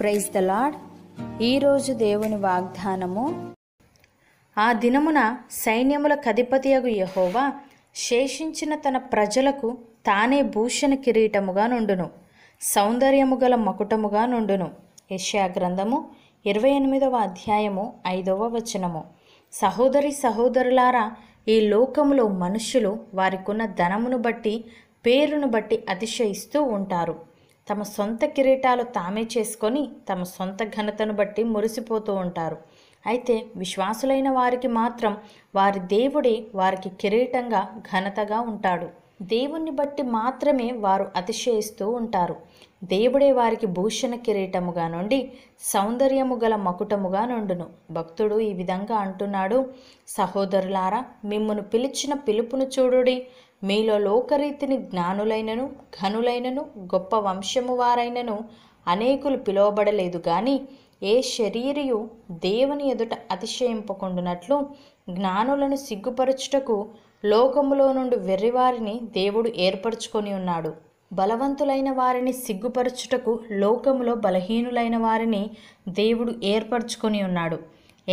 praise the lord ఈరోజు దేవుని వాగ్దానము ఆ దినమున సైన్యముల కధిపతియగు యహోవా శేషించిన తన ప్రజలకు తానే భూషణ కిరీటముగా నుండును సౌందర్యము గల మకుటముగా నుండును యష్యా గ్రంథము ఇరవై ఎనిమిదవ అధ్యాయము ఐదవ వచనము సహోదరి సహోదరులారా ఈ లోకములో మనుషులు వారికున్న ధనమును బట్టి పేరును బట్టి అతిశయిస్తూ ఉంటారు తమ సొంత కిరీటాలు తామే చేసుకొని తమ సొంత ఘనతను బట్టి మురిసిపోతూ ఉంటారు అయితే విశ్వాసులైన వారికి మాత్రం వారి దేవుడే వారికి కిరీటంగా ఘనతగా ఉంటాడు దేవుణ్ణి బట్టి మాత్రమే వారు అతిశయిస్తూ ఉంటారు దేవుడే వారికి భూషణ కిరీటముగా నుండి సౌందర్యము గల మకుటముగా నుండును భక్తుడు ఈ విధంగా అంటున్నాడు సహోదరులారా మిమ్మను పిలిచిన పిలుపును చూడుడి మీలో లోకరీతిని జ్ఞానులైనను ఘనులైనను గొప్ప వంశము వారైనను అనేకులు పిలువబడలేదు కానీ ఏ శరీరయు దేవుని ఎదుట అతిశయింపకుండునట్లు జ్ఞానులను సిగ్గుపరచుటకు లోకములో నుండి వెర్రివారిని దేవుడు ఏర్పరచుకొని ఉన్నాడు బలవంతులైన వారిని సిగ్గుపరచుటకు లోకములో బలహీనులైన వారిని దేవుడు ఏర్పరచుకొని ఉన్నాడు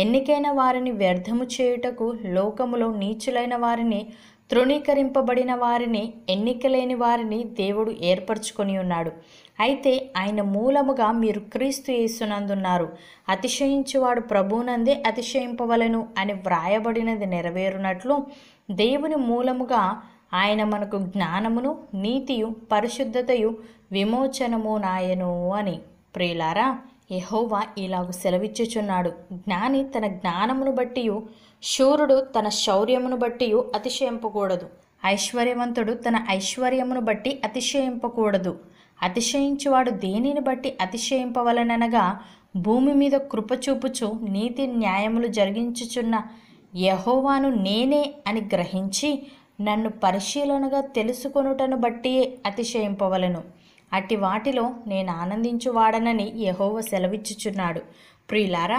ఎన్నికైన వారిని వ్యర్థము చేయుటకు లోకములో నీచులైన వారిని తృణీకరింపబడిన వారిని ఎన్నికలేని వారిని దేవుడు ఏర్పరచుకొని ఉన్నాడు అయితే ఆయన మూలముగా మీరు క్రీస్తు యేసునందున్నారు అతిశయించువాడు ప్రభువునందే అతిశయింపవలను అని వ్రాయబడినది నెరవేరునట్లు దేవుని మూలముగా ఆయన మనకు జ్ఞానమును నీతియు పరిశుద్ధతయు విమోచనము నాయను అని ప్రియులారా యహోవా ఇలాగ సెలవిచ్చుచున్నాడు జ్ఞాని తన జ్ఞానమును బట్టియు శూరుడు తన శౌర్యమును బట్టియు అతిశయింపకూడదు ఐశ్వర్యవంతుడు తన ఐశ్వర్యమును బట్టి అతిశయింపకూడదు అతిశయించువాడు దేనిని బట్టి అతిశయింపవలనగా భూమి మీద కృపచూపుచు నీతి న్యాయములు జరిగించుచున్న యహోవాను నేనే అని గ్రహించి నన్ను పరిశీలనగా తెలుసుకొనుటను బట్టి అతిశయింపవలను అట్టి వాటిలో నేను ఆనందించువాడనని యహోవ సెలవిచ్చుచున్నాడు ప్రియులారా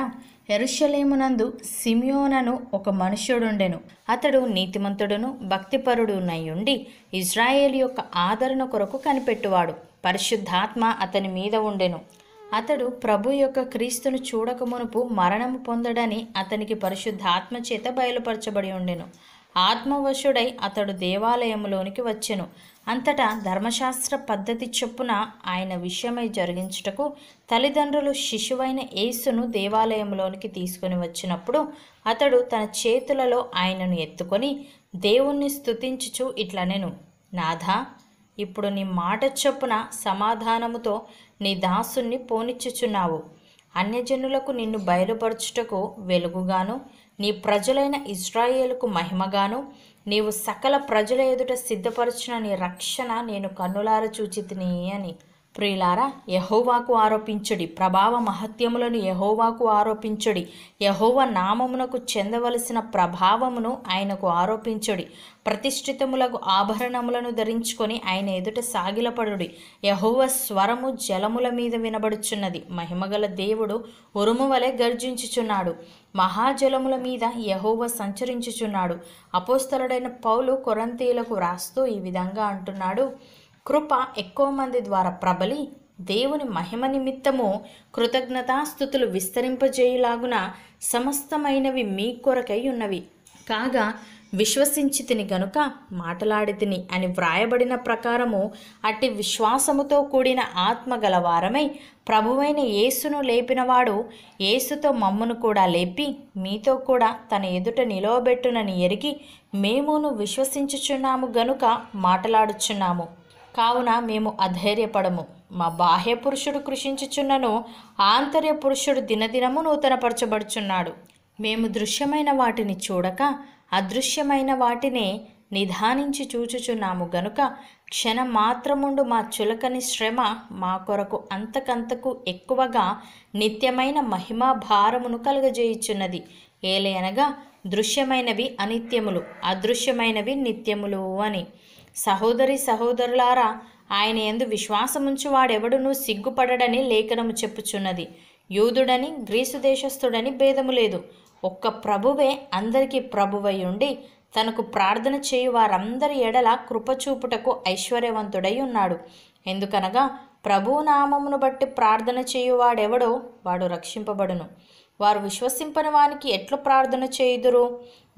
ఎరుషలేమునందు సిమియోనను ఒక మనుష్యుడుండెను అతడు నీతిమంతుడును భక్తిపరుడునయ్యుండి ఇజ్రాయేల్ యొక్క ఆదరణ కొరకు కనిపెట్టువాడు పరిశుద్ధాత్మ అతని మీద ఉండెను అతడు ప్రభు యొక్క క్రీస్తును చూడక మునుపు మరణము పొందడని అతనికి పరిశుద్ధాత్మ చేత బయలుపరచబడి ఉండెను ఆత్మవశుడై అతడు దేవాలయంలోనికి వచ్చెను అంతటా ధర్మశాస్త్ర పద్ధతి చొప్పున ఆయన విషయమై జరిగించుటకు తల్లిదండ్రులు శిశువైన యేసును దేవాలయంలోనికి తీసుకుని వచ్చినప్పుడు అతడు తన చేతులలో ఆయనను ఎత్తుకొని దేవుణ్ణి స్థుతించుచు ఇట్లనెను నాథా ఇప్పుడు నీ మాట చొప్పున సమాధానముతో నీ దాసుణ్ణి పోనిచ్చుచున్నావు అన్యజనులకు నిన్ను బయలుపరచుటకు వెలుగుగాను నీ ప్రజలైన ఇజ్రాయేలుకు మహిమగాను నీవు సకల ప్రజల ఎదుట సిద్ధపరచిన నీ రక్షణ నేను కన్నులార చూచితిని అని ప్రియులారా యహోవాకు ఆరోపించుడి ప్రభావ మహత్యములను యహోవాకు ఆరోపించుడి యహోవ నామమునకు చెందవలసిన ప్రభావమును ఆయనకు ఆరోపించుడి ప్రతిష్ఠితములకు ఆభరణములను ధరించుకొని ఆయన ఎదుట సాగిలపడుడి యహోవ స్వరము జలముల మీద వినబడుచున్నది మహిమగల దేవుడు ఉరుము వలె గర్జించుచున్నాడు మహాజలముల మీద యహోవ సంచరించుచున్నాడు అపోస్తలుడైన పౌలు కొరంతీలకు రాస్తూ ఈ విధంగా అంటున్నాడు కృప ఎక్కువ మంది ద్వారా ప్రబలి దేవుని మహిమ నిమిత్తము కృతజ్ఞతాస్థుతులు విస్తరింపజేయులాగున సమస్తమైనవి మీ కొరకై ఉన్నవి కాగా విశ్వసించి తిని గనుక మాటలాడి తిని అని వ్రాయబడిన ప్రకారము అట్టి విశ్వాసముతో కూడిన ఆత్మ గలవారమై ప్రభువైన యేసును లేపినవాడు యేసుతో మమ్మను కూడా లేపి మీతో కూడా తన ఎదుట నిలవబెట్టునని ఎరిగి మేమును విశ్వసించుచున్నాము గనుక మాటలాడుచున్నాము కావున మేము అధైర్యపడము మా బాహ్య పురుషుడు కృషించుచున్నను ఆంతర్య పురుషుడు దినదినము నూతనపరచబడుచున్నాడు మేము దృశ్యమైన వాటిని చూడక అదృశ్యమైన వాటినే నిధానించి చూచుచున్నాము గనుక క్షణం మాత్రముండు మా చులకని శ్రమ మా కొరకు అంతకంతకు ఎక్కువగా నిత్యమైన మహిమా భారమును కలుగజేయుచున్నది ఏలయనగా దృశ్యమైనవి అనిత్యములు అదృశ్యమైనవి నిత్యములు అని సహోదరి సహోదరులారా ఆయన ఎందు విశ్వాసముంచు వాడెవడునూ సిగ్గుపడడని లేఖనము చెప్పుచున్నది యూదుడని గ్రీసు దేశస్థుడని భేదము లేదు ఒక్క ప్రభువే అందరికీ ప్రభువై ఉండి తనకు ప్రార్థన చేయు వారందరి ఎడల కృపచూపుటకు ఐశ్వర్యవంతుడై ఉన్నాడు ఎందుకనగా ప్రభు నామమును బట్టి ప్రార్థన చేయువాడెవడో వాడు రక్షింపబడును వారు విశ్వసింపని వానికి ఎట్లు ప్రార్థన చేయుదురు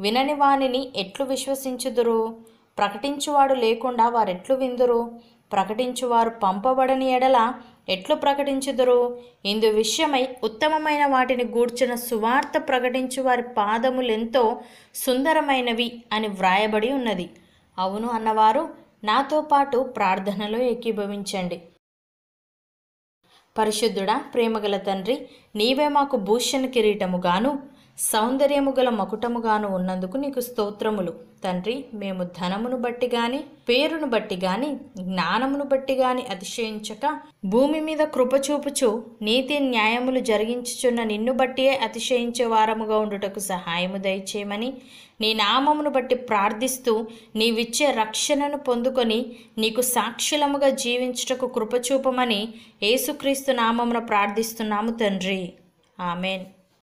వినని వానిని ఎట్లు విశ్వసించుదురు ప్రకటించువాడు లేకుండా వారెట్లు విందురు ప్రకటించువారు పంపబడని ఎడల ఎట్లు ప్రకటించుదురు ఇందు విషయమై ఉత్తమమైన వాటిని గూర్చిన సువార్త ప్రకటించు వారి పాదములెంతో సుందరమైనవి అని వ్రాయబడి ఉన్నది అవును అన్నవారు నాతో పాటు ప్రార్థనలో ఏకీభవించండి పరిశుద్ధుడా ప్రేమగల తండ్రి నీవే మాకు భూషణ కిరీటముగాను సౌందర్యము గల మకుటముగాను ఉన్నందుకు నీకు స్తోత్రములు తండ్రి మేము ధనమును బట్టి గాని పేరును బట్టి గాని జ్ఞానమును బట్టి గాని అతిశయించక భూమి మీద కృపచూపుచు నీతి న్యాయములు జరిగించుచున్న నిన్ను బట్టియే అతిశయించే వారముగా ఉండుటకు సహాయము దయచేయమని నీ నామమును బట్టి ప్రార్థిస్తూ నీవిచ్చే రక్షణను పొందుకొని నీకు సాక్షులముగా జీవించుటకు కృపచూపమని యేసుక్రీస్తు నామమున ప్రార్థిస్తున్నాము తండ్రి ఆమెన్